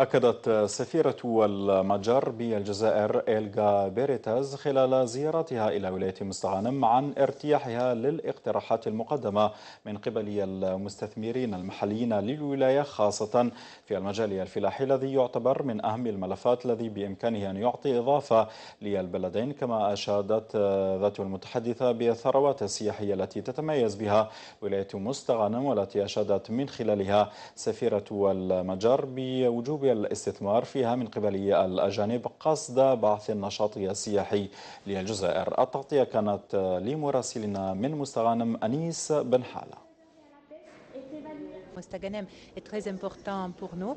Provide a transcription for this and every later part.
أكدت سفيرة المجر بالجزائر إلغا بيريتاز خلال زيارتها إلى ولاية مستغانم عن ارتياحها للاقتراحات المقدمة من قبل المستثمرين المحليين للولاية خاصة في المجال الفلاحي الذي يعتبر من أهم الملفات الذي بإمكانه أن يعطي إضافة للبلدين كما أشادت ذات المتحدثة بالثروات السياحية التي تتميز بها ولاية مستغانم والتي أشادت من خلالها سفيرة المجر بوجوب تقوي الاستثمار فيها من قبل الأجانب قصد بعث النشاط السياحي للجزائر التغطية كانت لمراسلنا من مستغانم أنيس بن حاله Mostaganem est très important pour nous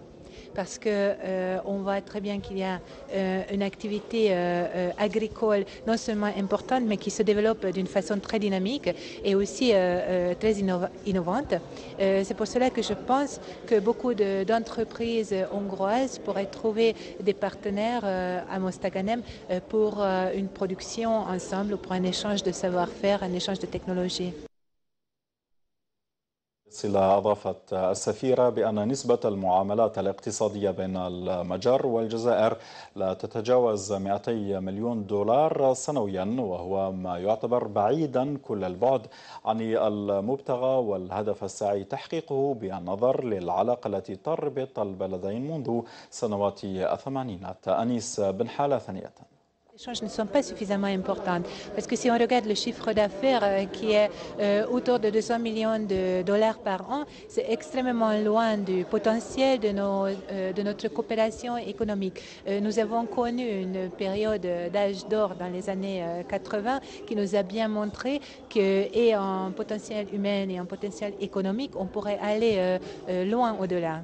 parce que euh, on voit très bien qu'il y a euh, une activité euh, agricole non seulement importante mais qui se développe d'une façon très dynamique et aussi très innovante. C'est pour cela que je pense que beaucoup d'entreprises hongroises pourraient trouver des partenaires à Mostaganem pour une production ensemble, pour un échange de savoir-faire, un échange de technologies. صلة أضافت السفيرة بأن نسبة المعاملات الاقتصادية بين المجر والجزائر لا تتجاوز 200 مليون دولار سنويا وهو ما يعتبر بعيدا كل البعد عن المبتغى والهدف السعي تحقيقه بالنظر للعلاقة التي تربط البلدين منذ سنوات الثمانينات أنيس بن حالة ثانية Les ne sont pas suffisamment importantes parce que si on regarde le chiffre d'affaires euh, qui est euh, autour de 200 millions de dollars par an, c'est extrêmement loin du potentiel de, euh, de notre coopération économique. nous avons connu une période d'âge d'or dans les années 80 qui nous a bien montré que en potentiel humain et en potentiel économique, on pourrait aller loin au-delà.